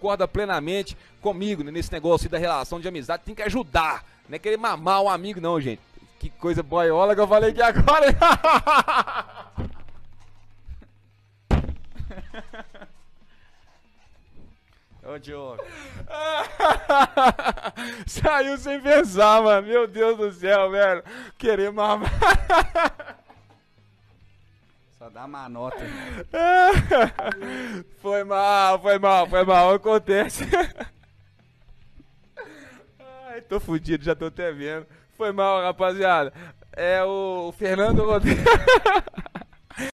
concorda plenamente comigo né, nesse negócio da relação de amizade. Tem que ajudar, não é querer mamar um amigo, não, gente. Que coisa boiola que eu falei aqui agora. Ô, Diogo. Saiu sem pensar, mano. Meu Deus do céu, velho. Querer mamar. Só dá uma nota. foi mal, foi mal, foi mal. Acontece. Ai, tô fudido, já tô até vendo. Foi mal, rapaziada. É o Fernando Rodrigues.